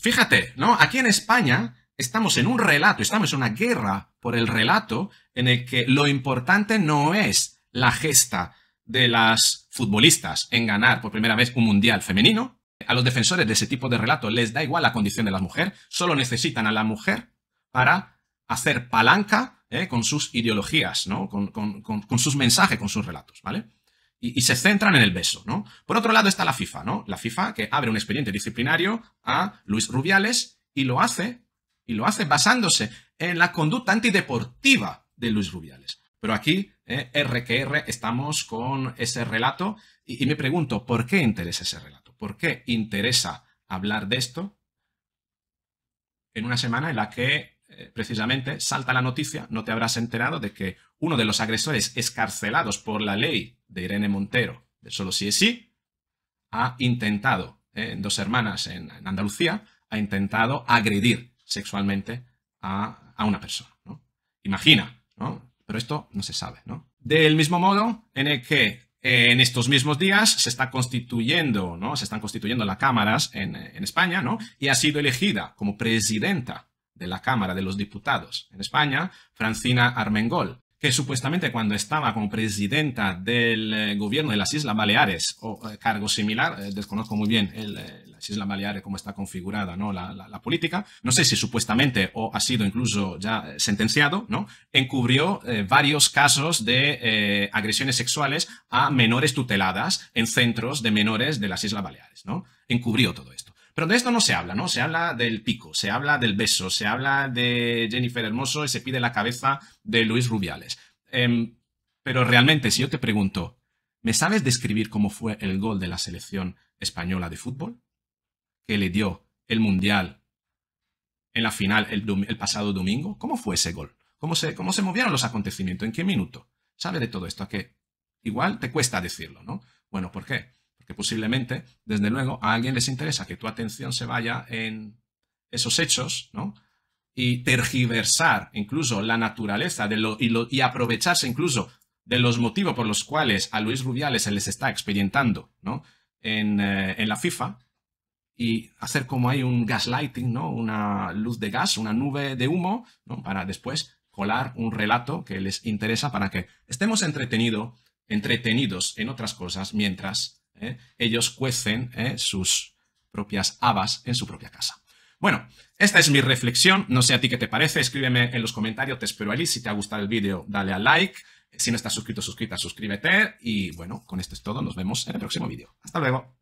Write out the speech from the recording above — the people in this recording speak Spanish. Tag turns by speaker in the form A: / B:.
A: Fíjate, ¿no? Aquí en España estamos en un relato, estamos en una guerra por el relato en el que lo importante no es la gesta de las futbolistas en ganar por primera vez un mundial femenino. A los defensores de ese tipo de relato les da igual la condición de la mujer, solo necesitan a la mujer para hacer palanca eh, con sus ideologías, ¿no? Con, con sus mensajes, con sus relatos, ¿vale? y, se centran en el beso, ¿no? Por otro lado está la FIFA, ¿no? La FIFA que abre un expediente disciplinario a Luis Rubiales y lo hace, y lo hace basándose en la conducta antideportiva de Luis Rubiales. Pero aquí, eh, estamos con ese relato y me pregunto, ¿por qué interesa ese relato? ¿Por qué interesa hablar de esto en una semana en la que precisamente, salta la noticia, no te habrás enterado de que uno de los agresores escarcelados por la ley de Irene Montero, de solo sí es sí, ha intentado, en eh, dos hermanas en, Andalucía, ha intentado agredir sexualmente a, una persona. Imagina, ¿no? Pero esto no se sabe, ¿no? Del mismo modo en el que eh, en estos mismos días se está constituyendo, ¿no? Se están constituyendo las cámaras en, en España, ¿no? Y ha sido elegida como presidenta de la Cámara de los Diputados en España, Francina Armengol, que supuestamente cuando estaba como presidenta del eh, gobierno de las Islas Baleares o eh, cargo similar, eh, desconozco muy bien las Islas Baleares cómo está configurada ¿no? La, política, no sé si supuestamente o ha sido incluso ya sentenciado, ¿no? encubrió varios casos de agresiones sexuales a menores tuteladas en centros de menores de las Islas Baleares. ¿no? Encubrió todo esto. Pero de esto no se habla, ¿no? Se habla del pico, se habla del beso, se habla de Jennifer Hermoso y se pide la cabeza de Luis Rubiales. Em, pero realmente, si yo te pregunto, ¿me sabes describir cómo fue el gol de la selección española de fútbol? Que le dio el Mundial en la final el, pasado domingo. ¿Cómo fue ese gol? ¿Cómo se, ¿Cómo se movieron los acontecimientos? ¿En qué minuto? ¿Sabe de todo esto? ¿A qué? Igual te cuesta decirlo, ¿no? Bueno, ¿por qué? Que posiblemente, desde luego, a alguien les interesa que tu atención se vaya en esos hechos, ¿no? Y tergiversar incluso la naturaleza de lo, y, aprovecharse incluso de los motivos por los cuales a Luis Rubiales se les está expedientando ¿no? Eh, en, la FIFA y hacer como hay un gaslighting, ¿no? una luz de gas, una nube de humo, ¿no? para después colar un relato que les interesa para que estemos entretenidos en otras cosas mientras ¿eh? ellos cuecen ¿eh? sus propias habas en su propia casa. Bueno, esta es mi reflexión, no sé a ti qué te parece, escríbeme en los comentarios, te espero allí, si te ha gustado el vídeo dale a like, si no estás suscrito, suscrita, suscríbete y bueno, con esto es todo, nos vemos en el próximo vídeo. Hasta luego.